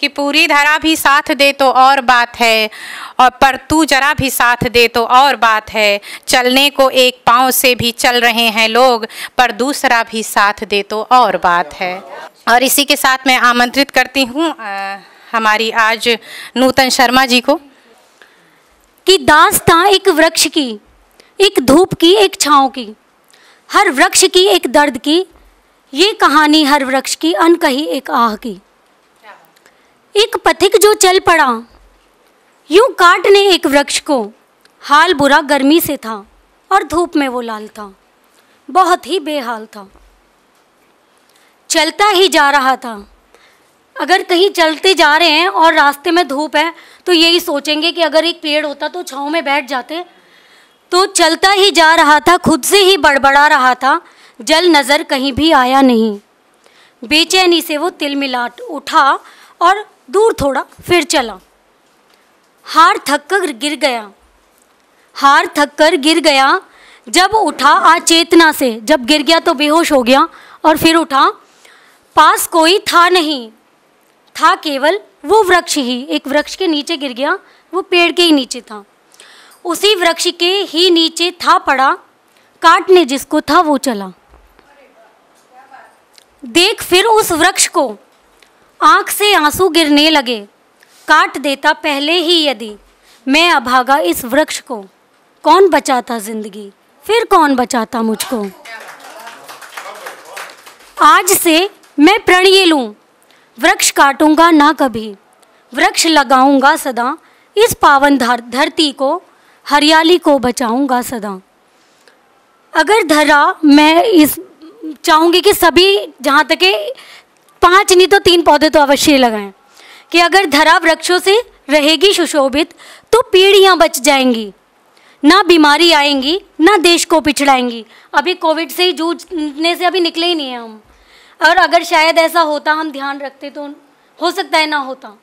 कि पूरी धरा भी साथ दे तो और बात है और पर तू जरा भी साथ दे तो और बात है चलने को एक पाँव से भी चल रहे हैं लोग पर दूसरा भी साथ दे तो और बात है और इसी के साथ मैं आमंत्रित करती हूँ हमारी आज नूतन शर्मा जी को कि था एक वृक्ष की एक धूप की एक छाँव की हर वृक्ष की एक दर्द की ये कहानी हर वृक्ष की अनकही एक आह की एक पथिक जो चल पड़ा यूं काटने एक वृक्ष को हाल बुरा गर्मी से था और धूप में वो लाल था बहुत ही बेहाल था चलता ही जा रहा था अगर कहीं चलते जा रहे हैं और रास्ते में धूप है तो यही सोचेंगे कि अगर एक पेड़ होता तो छाँव में बैठ जाते तो चलता ही जा रहा था खुद से ही बड़बड़ा रहा था जल नज़र कहीं भी आया नहीं बेचैनी से वो तिलमिलाट उठा और दूर थोड़ा फिर चला हार थक कर गिर गया हार थक कर गिर गया जब उठा अचेतना से जब गिर गया तो बेहोश हो गया और फिर उठा पास कोई था नहीं था केवल वो वृक्ष ही एक वृक्ष के नीचे गिर गया वो पेड़ के ही नीचे था उसी वृक्ष के ही नीचे था पड़ा काटने जिसको था वो चला देख फिर उस वृक्ष को आँख से आंसू गिरने लगे काट देता पहले ही यदि मैं अभागा इस वृक्ष को कौन बचाता जिंदगी फिर कौन बचाता मुझको आज से मैं ये लूँ वृक्ष काटूंगा ना कभी वृक्ष लगाऊंगा सदा इस पावन धरती को हरियाली को बचाऊंगा सदा अगर धरा मैं इस चाहूंगी कि सभी जहाँ तक पांच नहीं तो तीन पौधे तो अवश्य लगाएं कि अगर धरा वृक्षों से रहेगी सुशोभित तो पीढ़ियाँ बच जाएंगी ना बीमारी आएंगी ना देश को पिछड़ाएंगी अभी कोविड से ही जूझने से अभी निकले ही नहीं हैं हम और अगर शायद ऐसा होता हम ध्यान रखते तो हो सकता है ना होता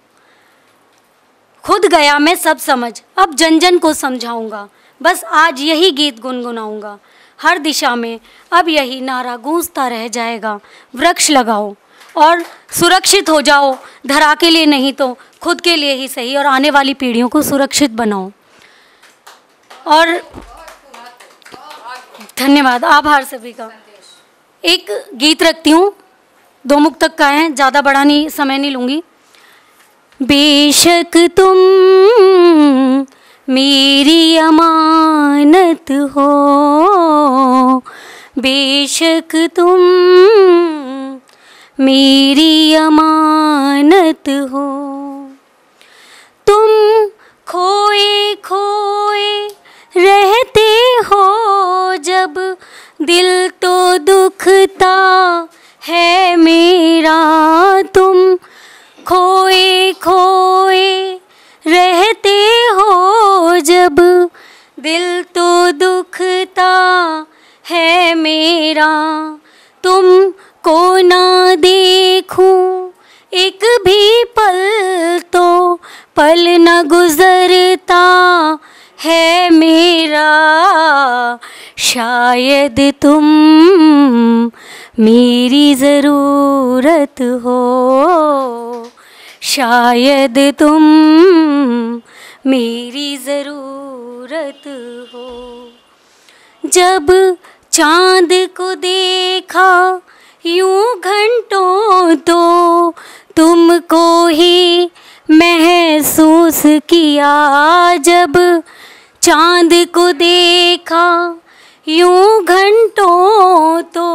खुद गया मैं सब समझ अब जन जन को समझाऊंगा बस आज यही गीत गुनगुनाऊंगा हर दिशा में अब यही नारा गूंजता रह जाएगा वृक्ष लगाओ और सुरक्षित हो जाओ धरा के लिए नहीं तो खुद के लिए ही सही और आने वाली पीढ़ियों को सुरक्षित बनाओ और धन्यवाद आभार सभी का एक गीत रखती हूँ दो मुख तक का है ज़्यादा बड़ा नहीं समय नहीं लूँगी बेशक तुम मेरी अमानत हो बेशक तुम मेरी अमानत हो तुम खोए खोए रहते हो जब दिल तो दुखता है मेरा तुम खोए खोए रहते हो जब दिल तो दुखता है मेरा तुम को ना देखूं एक भी पल तो पल न गुजरता है मेरा शायद तुम मेरी ज़रूरत हो शायद तुम मेरी ज़रूरत हो जब चांद को देखा यूं घंटों तो तुमको ही महसूस किया जब चांद को देखा यूं घंटों तो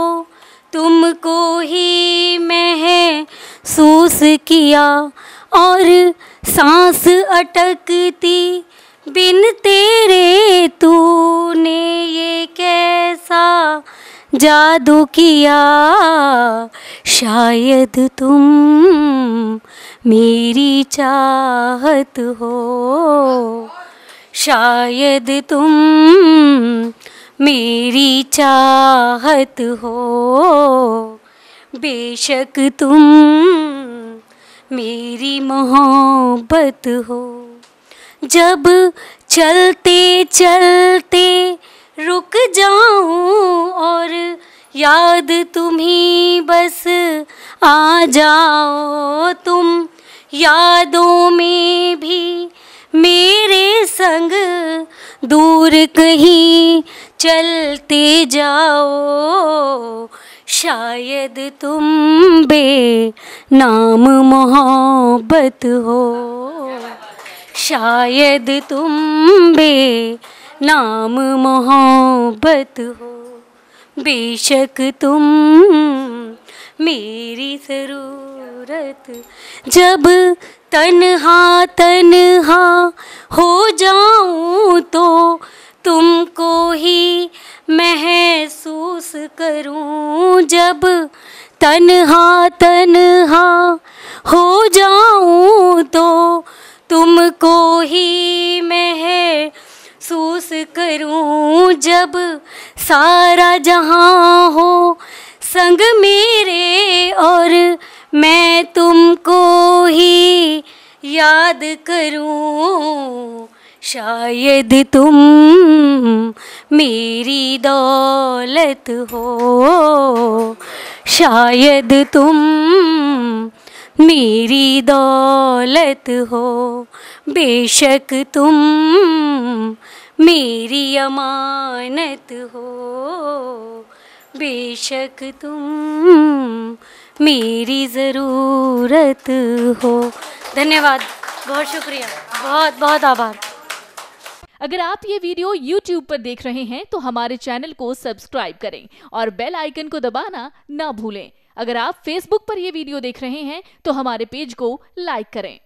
तुमको ही महसूस किया और सांस अटकती बिन तेरे तूने ये कैसा जादू किया शायद तुम मेरी चाहत हो शायद तुम मेरी चाहत हो बेशक तुम मेरी मोहब्बत हो जब चलते चलते रुक जाऊं याद तुम्ही बस आ जाओ तुम यादों में भी मेरे संग दूर कहीं चलते जाओ शायद तुम बे नाम मोहब्बत हो शायद तुम बे नाम मोहब्बत हो बेशक तुम मेरी ज़रूरत जब तनहा तनहा हो जाऊं तो तुमको ही महसूस करूं जब तनहा तनहा हो जाऊं तो तुमको ही मह महसूस करूं जब सारा जहां हो संग मेरे और मैं तुमको ही याद करूं शायद तुम मेरी दौलत हो शायद तुम मेरी दौलत हो बेशक तुम मेरी अमानत हो बेशक तुम मेरी ज़रूरत हो धन्यवाद बहुत शुक्रिया बहुत बहुत आभार अगर आप ये वीडियो YouTube पर देख रहे हैं तो हमारे चैनल को सब्सक्राइब करें और बेल आइकन को दबाना ना भूलें अगर आप Facebook पर यह वीडियो देख रहे हैं तो हमारे पेज को लाइक करें